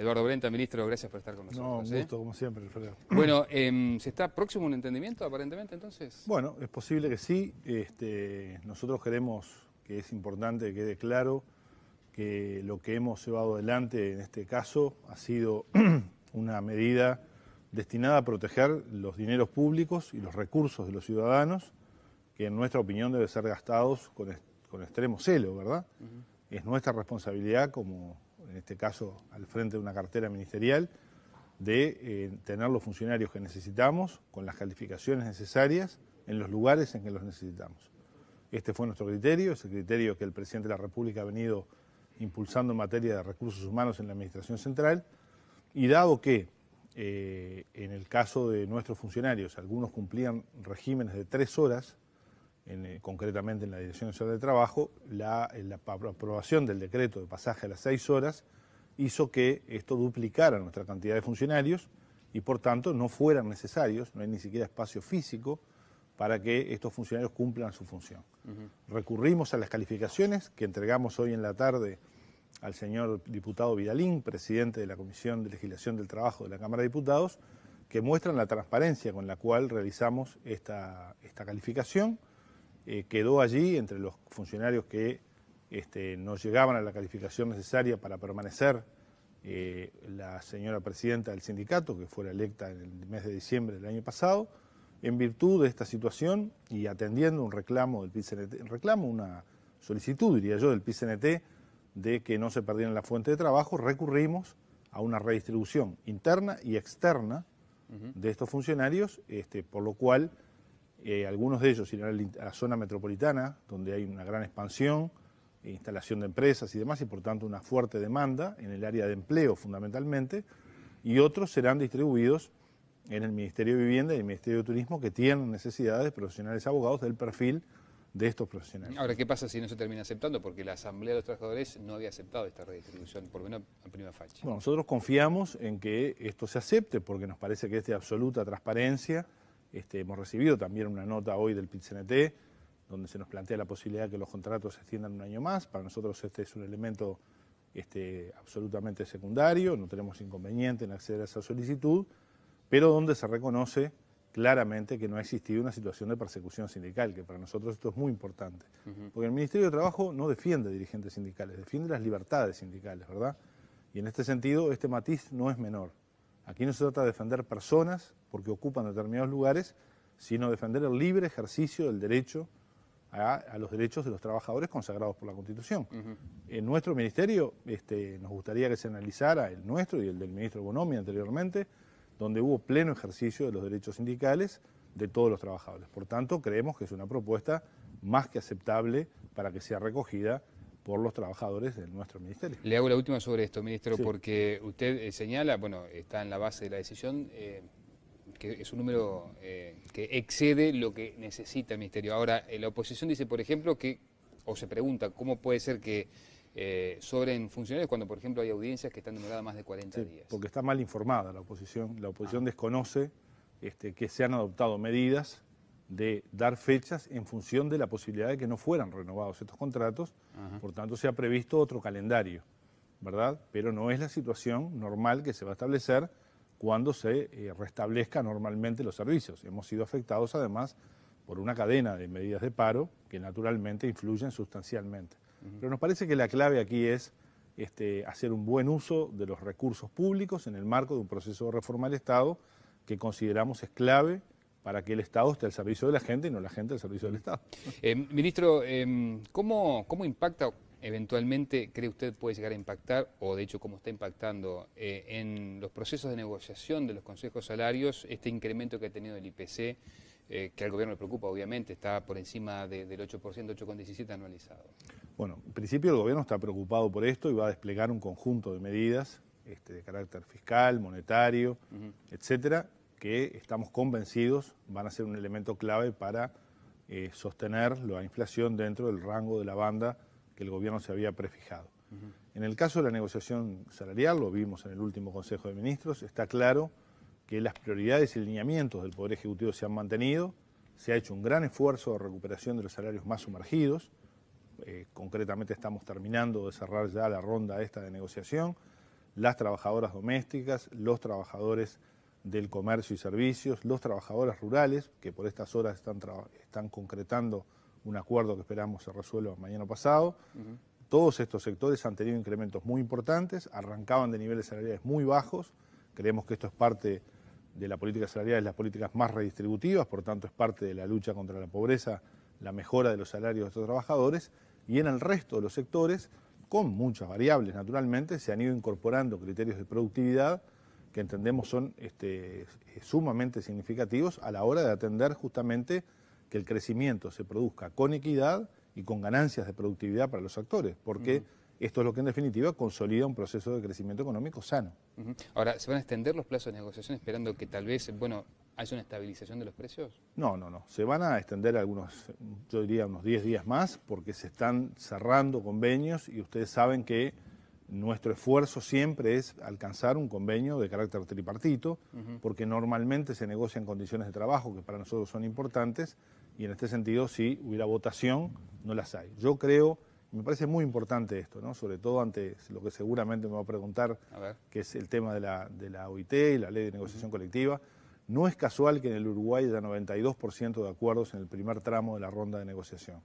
Eduardo Brenta, ministro, gracias por estar con nosotros. No, un ¿eh? gusto, como siempre, Alfredo. Bueno, em, ¿se está próximo un entendimiento aparentemente entonces? Bueno, es posible que sí. Este, nosotros queremos que es importante que quede claro que lo que hemos llevado adelante en este caso ha sido una medida destinada a proteger los dineros públicos y los recursos de los ciudadanos, que en nuestra opinión debe ser gastados con, extremo celo, ¿verdad? Es nuestra responsabilidad como en este caso al frente de una cartera ministerial, de eh, tener los funcionarios que necesitamos con las calificaciones necesarias en los lugares en que los necesitamos. Este fue nuestro criterio, ese criterio que el presidente de la República ha venido impulsando en materia de recursos humanos en la Administración Central y dado que eh, en el caso de nuestros funcionarios algunos cumplían regímenes de tres horas, eh, concretamente en la Dirección Nacional de Trabajo, la, eh, aprobación del decreto de pasaje a las seis horas hizo que esto duplicara nuestra cantidad de funcionarios y por tanto no fueran necesarios, no hay ni siquiera espacio físico para que estos funcionarios cumplan su función. Recurrimos a las calificaciones que entregamos hoy en la tarde al señor diputado Vidalín, presidente de la Comisión de Legislación del Trabajo de la Cámara de Diputados, que muestran la transparencia con la cual realizamos esta, esta calificación eh, quedó allí entre los funcionarios que este, no llegaban a la calificación necesaria para permanecer eh, la señora presidenta del sindicato, que fue electa en el mes de diciembre del año pasado, en virtud de esta situación y atendiendo un reclamo del PICNT, reclamo, una solicitud, diría yo, del PICNT de que no se perdiera la fuente de trabajo, recurrimos a una redistribución interna y externa de estos funcionarios, este, por lo cual eh, algunos de ellos irán a la zona metropolitana, donde hay una gran expansión, eh, instalación de empresas y demás, y por tanto una fuerte demanda en el área de empleo fundamentalmente, y otros serán distribuidos en el Ministerio de Vivienda y el Ministerio de Turismo, que tienen necesidades profesionales abogados del perfil de estos profesionales. Ahora, ¿qué pasa si no se termina aceptando? Porque la Asamblea de los Trabajadores no había aceptado esta redistribución, por lo menos a primera facha. Bueno, nosotros confiamos en que esto se acepte, porque nos parece que es de absoluta transparencia este, hemos recibido también una nota hoy del pit donde se nos plantea la posibilidad de que los contratos se extiendan un año más. Para nosotros este es un elemento este, absolutamente secundario, no tenemos inconveniente en acceder a esa solicitud, pero donde se reconoce claramente que no ha existido una situación de persecución sindical, que para nosotros esto es muy importante, porque el Ministerio de Trabajo no defiende dirigentes sindicales, defiende las libertades sindicales, ¿verdad? Y en este sentido, este matiz no es menor. Aquí no se trata de defender personas porque ocupan determinados lugares, sino defender el libre ejercicio del derecho a, los derechos de los trabajadores consagrados por la Constitución. En nuestro ministerio este, nos gustaría que se analizara el nuestro y el del ministro Bonomi anteriormente, donde hubo pleno ejercicio de los derechos sindicales de todos los trabajadores. Por tanto, creemos que es una propuesta más que aceptable para que sea recogida por los trabajadores de nuestro ministerio. Le hago la última sobre esto, ministro, porque usted eh, señala, bueno, está en la base de la decisión, eh, que es un número eh, que excede lo que necesita el ministerio. Ahora, la oposición dice, por ejemplo, que, o se pregunta, ¿cómo puede ser que sobren funcionarios cuando, por ejemplo, hay audiencias que están demoradas más de 40 días? Porque está mal informada la oposición, la oposición ah. desconoce este, que se han adoptado medidas de dar fechas en función de la posibilidad de que no fueran renovados estos contratos, por tanto se ha previsto otro calendario, ¿verdad? Pero no es la situación normal que se va a establecer cuando se restablezcan eh, restablezca normalmente los servicios. Hemos sido afectados además por una cadena de medidas de paro que naturalmente influyen sustancialmente. Pero nos parece que la clave aquí es este, hacer un buen uso de los recursos públicos en el marco de un proceso de reforma del Estado que consideramos es clave para que el Estado esté al servicio de la gente y no la gente al servicio del Estado. Em, ministro, em, ¿cómo, impacta eventualmente, cree usted, puede llegar a impactar, o de hecho cómo está impactando eh, en los procesos de negociación de los consejos salarios este incremento que ha tenido el IPC, eh, que al gobierno le preocupa, obviamente, está por encima del 8%, 8,17 anualizado? Bueno, en principio el gobierno está preocupado por esto y va a desplegar un conjunto de medidas este, de carácter fiscal, monetario, etcétera, que estamos convencidos van a ser un elemento clave para eh, sostener la inflación dentro del rango de la banda que el gobierno se había prefijado. En el caso de la negociación salarial, lo vimos en el último Consejo de Ministros, está claro que las prioridades y lineamientos del Poder Ejecutivo se han mantenido, se ha hecho un gran esfuerzo de recuperación de los salarios más sumergidos, eh, concretamente estamos terminando de cerrar ya la ronda esta de negociación, las trabajadoras domésticas, los trabajadores del Comercio y Servicios, los trabajadores rurales, que por estas horas están, están concretando un acuerdo que esperamos se resuelva mañana pasado. Todos estos sectores han tenido incrementos muy importantes, arrancaban de niveles salariales muy bajos, creemos que esto es parte de la política salarial, de las políticas más redistributivas, por tanto es parte de la lucha contra la pobreza, la mejora de los salarios de estos trabajadores, y en el resto de los sectores, con muchas variables naturalmente, se han ido incorporando criterios de productividad que entendemos son este, sumamente significativos a la hora de atender justamente que el crecimiento se produzca con equidad y con ganancias de productividad para los actores, porque esto es lo que en definitiva consolida un proceso de crecimiento económico sano. Ahora, ¿se van a extender los plazos de negociación esperando que tal vez, bueno, haya una estabilización de los precios? No, no, no. Se van a extender algunos, yo diría unos 10 días más, porque se están cerrando convenios y ustedes saben que nuestro esfuerzo siempre es alcanzar un convenio de carácter tripartito, porque normalmente se negocian condiciones de trabajo que para nosotros son importantes, y en este sentido, si hubiera votación, no las hay. Yo creo, me parece muy importante esto, ¿no? sobre todo ante lo que seguramente me va a preguntar, que es el tema de la, OIT y la ley de negociación colectiva. No es casual que en el Uruguay haya 92% de acuerdos en el primer tramo de la ronda de negociación.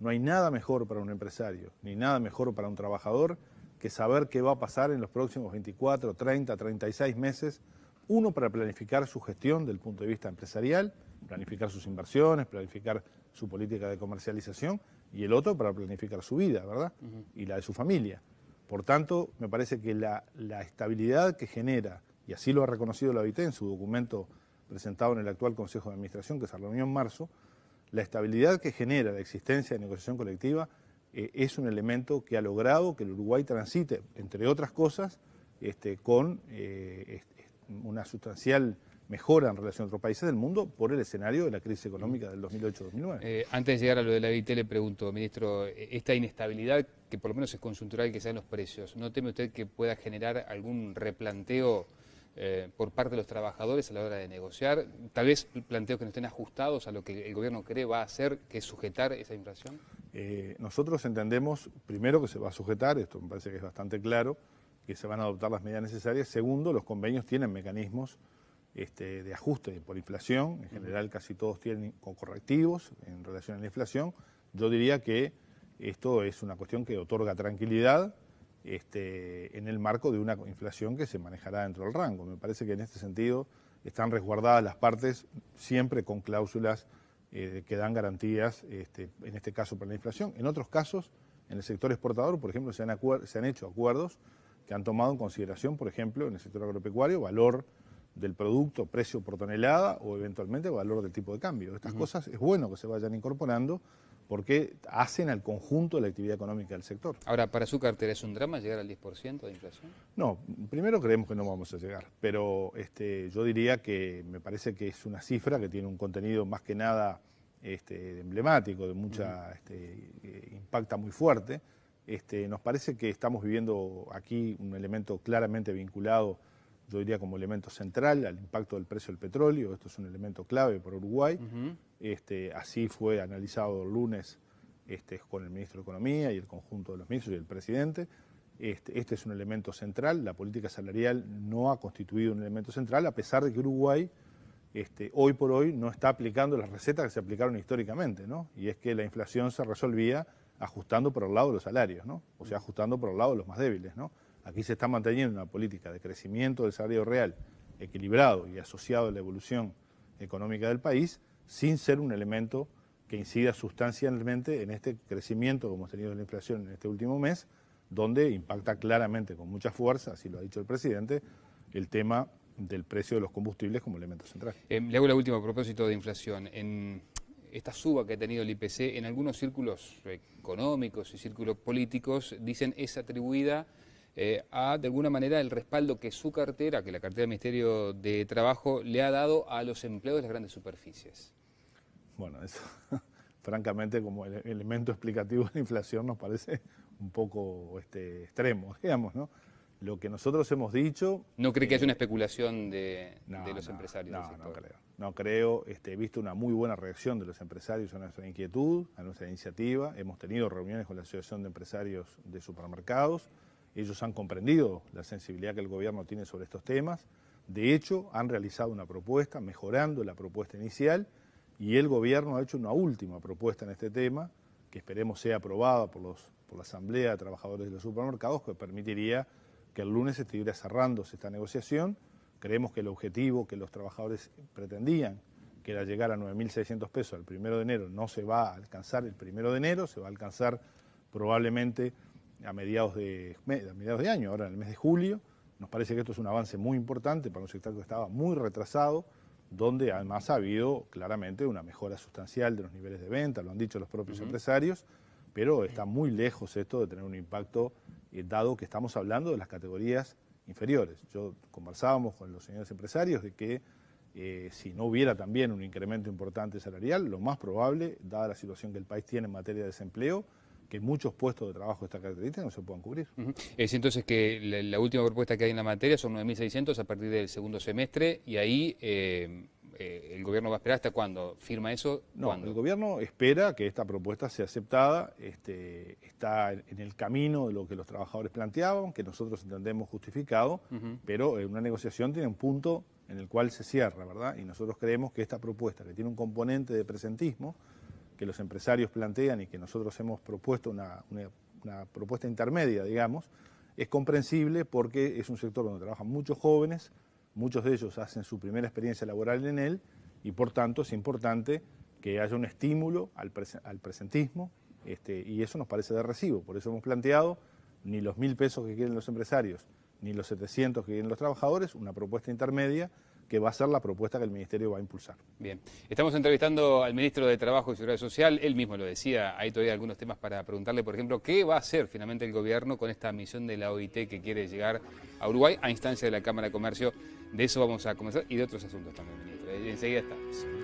No hay nada mejor para un empresario, ni nada mejor para un trabajador que saber qué va a pasar en los próximos 24, 30, 36 meses. Uno, para planificar su gestión del punto de vista empresarial, planificar sus inversiones, planificar su política de comercialización, y el otro para planificar su vida, ¿verdad? Y la de su familia. Por tanto, me parece que la, la estabilidad que genera, y así lo ha reconocido la OIT en su documento presentado en el actual Consejo de Administración, que se reunió en marzo, la estabilidad que genera la existencia de negociación colectiva eh, es un elemento que ha logrado que el Uruguay transite, entre otras cosas, este, con eh, una sustancial mejora en relación a otros países del mundo por el escenario de la crisis económica del 2008-2009. Eh, antes de llegar a lo de la e IT, le pregunto, ministro, esta inestabilidad, que por lo menos es conjuntural que sean los precios, ¿no teme usted que pueda generar algún replanteo? Eh, por parte de los trabajadores a la hora de negociar? Tal vez planteo que no estén ajustados a lo que el gobierno cree va a hacer, que es sujetar esa inflación. Eh, nosotros entendemos, primero, que se va a sujetar, esto me parece que es bastante claro, que se van a adoptar las medidas necesarias. Segundo, los convenios tienen mecanismos este, de ajuste por inflación. En general, casi todos tienen correctivos en relación a la inflación. Yo diría que esto es una cuestión que otorga tranquilidad este, en el marco de una inflación que se manejará dentro del rango. Me parece que en este sentido están resguardadas las partes siempre con cláusulas eh, que dan garantías, este, en este caso para la inflación. En otros casos, en el sector exportador, por ejemplo, se han, se han hecho acuerdos que han tomado en consideración, por ejemplo, en el sector agropecuario, valor del producto, precio por tonelada o eventualmente valor del tipo de cambio. Estas cosas es bueno que se vayan incorporando porque hacen al conjunto de la actividad económica del sector. Ahora, ¿para su cartera es un drama llegar al 10% de inflación? No, primero creemos que no vamos a llegar, pero este, yo diría que me parece que es una cifra que tiene un contenido más que nada este, emblemático, de mucha este, eh, impacta muy fuerte. nos parece que estamos viviendo aquí un elemento claramente vinculado yo diría como elemento central, al impacto del precio del petróleo, esto es un elemento clave para Uruguay. este, así fue analizado el lunes este, con el ministro de Economía y el conjunto de los ministros y el presidente. Este, este, es un elemento central, la política salarial no ha constituido un elemento central, a pesar de que Uruguay este, hoy por hoy no está aplicando las recetas que se aplicaron históricamente, ¿no? Y es que la inflación se resolvía ajustando por el lado de los salarios, ¿no? O sea, ajustando por el lado de los más débiles, ¿no? Aquí se está manteniendo una política de crecimiento del salario real equilibrado y asociado a la evolución económica del país, sin ser un elemento que incida sustancialmente en este crecimiento que hemos tenido de la inflación en este último mes, donde impacta claramente con mucha fuerza, así lo ha dicho el presidente, el tema del precio de los combustibles como elemento central. Eh, le hago la última a propósito de inflación. En esta suba que ha tenido el IPC, en algunos círculos económicos y círculos políticos dicen es atribuida eh, a, de alguna manera, el respaldo que su cartera, que la cartera del Ministerio de Trabajo, le ha dado a los empleos de las grandes superficies. Bueno, eso, francamente, como elemento explicativo de la inflación nos parece un poco este, extremo, digamos, ¿no? Lo que nosotros hemos dicho... ¿No cree que haya eh, una especulación de, los empresarios? No, no creo. No creo. Este, he visto una muy buena reacción de los empresarios a nuestra inquietud, a nuestra iniciativa. Hemos tenido reuniones con la Asociación de Empresarios de Supermercados. Ellos han comprendido la sensibilidad que el gobierno tiene sobre estos temas. De hecho, han realizado una propuesta mejorando la propuesta inicial y el gobierno ha hecho una última propuesta en este tema que esperemos sea aprobada por, la Asamblea de Trabajadores de los Supermercados, que permitiría que el lunes estuviera cerrándose esta negociación. Creemos que el objetivo que los trabajadores pretendían, que era llegar a 9.600 pesos el primero de enero, no se va a alcanzar el primero de enero, se va a alcanzar probablemente a mediados, de, mediados de año, ahora en el mes de julio. Nos parece que esto es un avance muy importante para un sector que estaba muy retrasado, donde además ha habido claramente una mejora sustancial de los niveles de venta, lo han dicho los propios empresarios, pero está muy lejos esto de tener un impacto, eh, dado que estamos hablando de las categorías inferiores. Yo conversábamos con los señores empresarios de que eh, si no hubiera también un incremento importante salarial, lo más probable, dada la situación que el país tiene en materia de desempleo, que muchos puestos de trabajo de esta característica no se puedan cubrir. Es entonces que la, última propuesta que hay en la materia son 9.600 a partir del segundo semestre y ahí eh, eh, el gobierno va a esperar hasta cuándo firma eso. No, el gobierno espera que esta propuesta sea aceptada, este, está en el camino de lo que los trabajadores planteaban, que nosotros entendemos justificado, pero en una negociación tiene un punto en el cual se cierra, ¿verdad? Y nosotros creemos que esta propuesta, que tiene un componente de presentismo, que los empresarios plantean y que nosotros hemos propuesto una, propuesta intermedia, digamos, es comprensible porque es un sector donde trabajan muchos jóvenes, muchos de ellos hacen su primera experiencia laboral en él y por tanto es importante que haya un estímulo al, al presentismo este, y eso nos parece de recibo. Por eso hemos planteado ni los mil pesos que quieren los empresarios ni los 700 que quieren los trabajadores, una propuesta intermedia que va a ser la propuesta que el Ministerio va a impulsar. Bien, estamos entrevistando al Ministro de Trabajo y Seguridad Social, él mismo lo decía, hay todavía algunos temas para preguntarle, por ejemplo, ¿qué va a hacer finalmente el gobierno con esta misión de la OIT que quiere llegar a Uruguay a instancia de la Cámara de Comercio? De eso vamos a comenzar y de otros asuntos también, Ministro. Enseguida estamos.